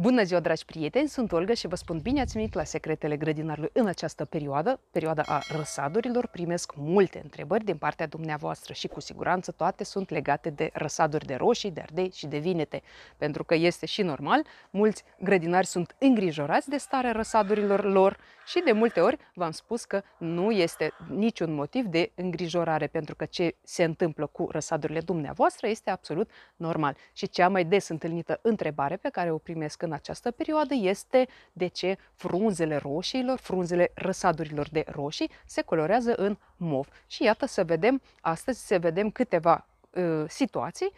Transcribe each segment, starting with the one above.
Bună ziua, dragi prieteni! Sunt Olga și vă spun bine ați venit la Secretele Grădinarului în această perioadă, perioada a răsadurilor. Primesc multe întrebări din partea dumneavoastră și cu siguranță toate sunt legate de răsaduri de roșii, de ardei și de vinete, pentru că este și normal, mulți grădinari sunt îngrijorați de starea răsadurilor lor și de multe ori v-am spus că nu este niciun motiv de îngrijorare, pentru că ce se întâmplă cu răsadurile dumneavoastră este absolut normal. Și cea mai des întâlnită întrebare pe care o primesc în această perioadă este de ce frunzele roșiilor, frunzele răsadurilor de roșii se colorează în mov. Și iată să vedem, astăzi să vedem câteva uh, situații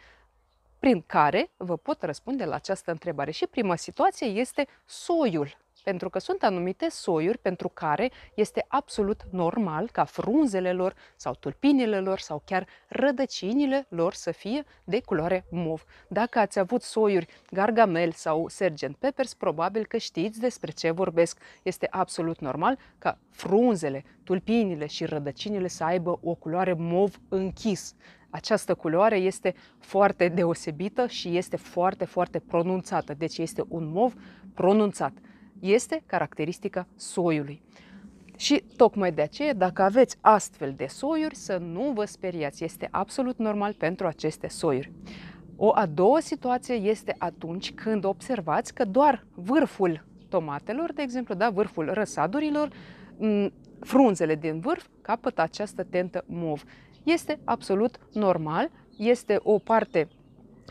prin care vă pot răspunde la această întrebare. Și prima situație este soiul pentru că sunt anumite soiuri pentru care este absolut normal ca frunzele lor sau tulpinile lor sau chiar rădăcinile lor să fie de culoare mov. Dacă ați avut soiuri Gargamel sau Sergent Peppers, probabil că știți despre ce vorbesc. Este absolut normal ca frunzele, tulpinile și rădăcinile să aibă o culoare mov închis. Această culoare este foarte deosebită și este foarte, foarte pronunțată, deci este un mov pronunțat este caracteristica soiului. Și tocmai de aceea, dacă aveți astfel de soiuri, să nu vă speriați. Este absolut normal pentru aceste soiuri. O a doua situație este atunci când observați că doar vârful tomatelor, de exemplu, da, vârful răsadurilor, frunzele din vârf capătă această tentă mov. Este absolut normal, este o parte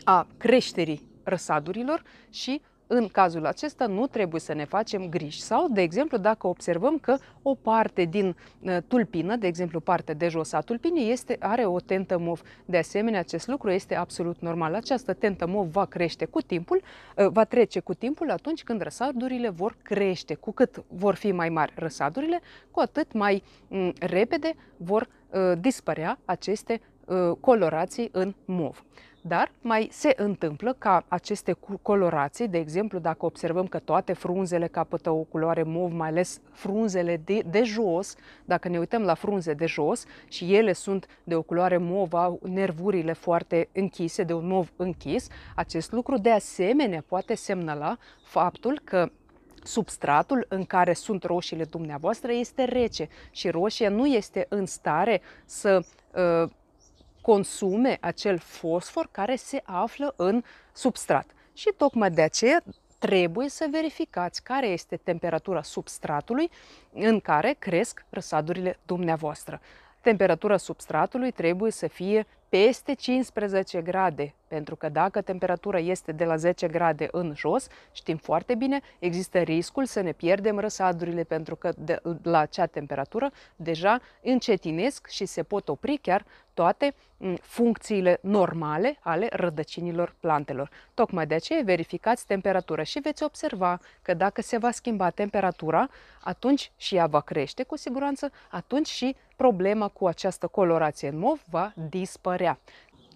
a creșterii răsadurilor și în cazul acesta nu trebuie să ne facem griji sau, de exemplu, dacă observăm că o parte din uh, tulpină, de exemplu partea de jos a tulpinii, este, are o tentă mov. De asemenea, acest lucru este absolut normal. Această tentă mov va crește cu timpul, uh, va trece cu timpul atunci când răsadurile vor crește. Cu cât vor fi mai mari răsadurile, cu atât mai mm, repede vor uh, dispărea aceste Uh, colorații în mov. Dar mai se întâmplă ca aceste colorații, de exemplu, dacă observăm că toate frunzele capătă o culoare mov, mai ales frunzele de, de jos, dacă ne uităm la frunze de jos și ele sunt de o culoare mov, au nervurile foarte închise, de un mov închis, acest lucru de asemenea poate semnala faptul că substratul în care sunt roșiile dumneavoastră este rece și roșia nu este în stare să uh, consume acel fosfor care se află în substrat. Și tocmai de aceea trebuie să verificați care este temperatura substratului în care cresc răsadurile dumneavoastră. Temperatura substratului trebuie să fie peste 15 grade, pentru că dacă temperatura este de la 10 grade în jos, știm foarte bine, există riscul să ne pierdem răsadurile, pentru că de, la acea temperatură deja încetinesc și se pot opri chiar toate funcțiile normale ale rădăcinilor plantelor. Tocmai de aceea verificați temperatura și veți observa că dacă se va schimba temperatura, atunci și ea va crește cu siguranță, atunci și problema cu această colorație în mov va dispărea apărea.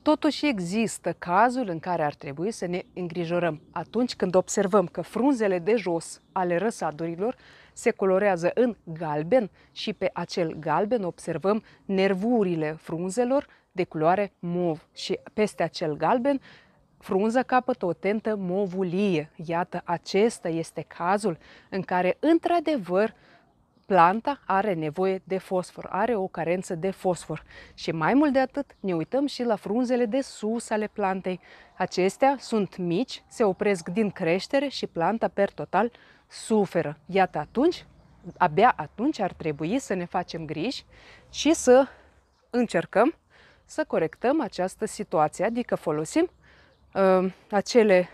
Totuși există cazul în care ar trebui să ne îngrijorăm atunci când observăm că frunzele de jos ale răsadurilor se colorează în galben și pe acel galben observăm nervurile frunzelor de culoare mov și peste acel galben frunza capătă o tentă movulie. Iată, acesta este cazul în care, într-adevăr, planta are nevoie de fosfor, are o carență de fosfor. Și mai mult de atât, ne uităm și la frunzele de sus ale plantei. Acestea sunt mici, se opresc din creștere și planta per total suferă. Iată atunci, abia atunci ar trebui să ne facem griji și să încercăm să corectăm această situație, adică folosim uh, acele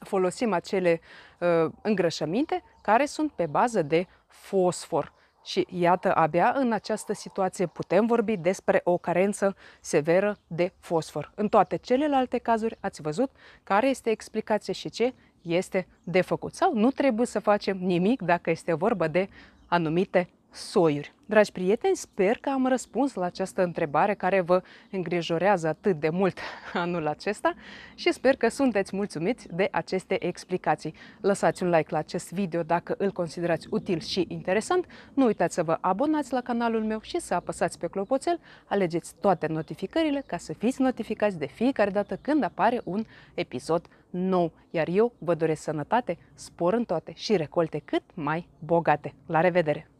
folosim acele uh, îngrășăminte care sunt pe bază de fosfor. Și iată, abia în această situație putem vorbi despre o carență severă de fosfor. În toate celelalte cazuri ați văzut care este explicația și ce este de făcut. Sau nu trebuie să facem nimic dacă este vorba de anumite soiuri. Dragi prieteni, sper că am răspuns la această întrebare care vă îngrijorează atât de mult anul acesta și sper că sunteți mulțumiți de aceste explicații. Lăsați un like la acest video dacă îl considerați util și interesant, nu uitați să vă abonați la canalul meu și să apăsați pe clopoțel, alegeți toate notificările ca să fiți notificați de fiecare dată când apare un episod nou, iar eu vă doresc sănătate, spor în toate și recolte cât mai bogate. La revedere!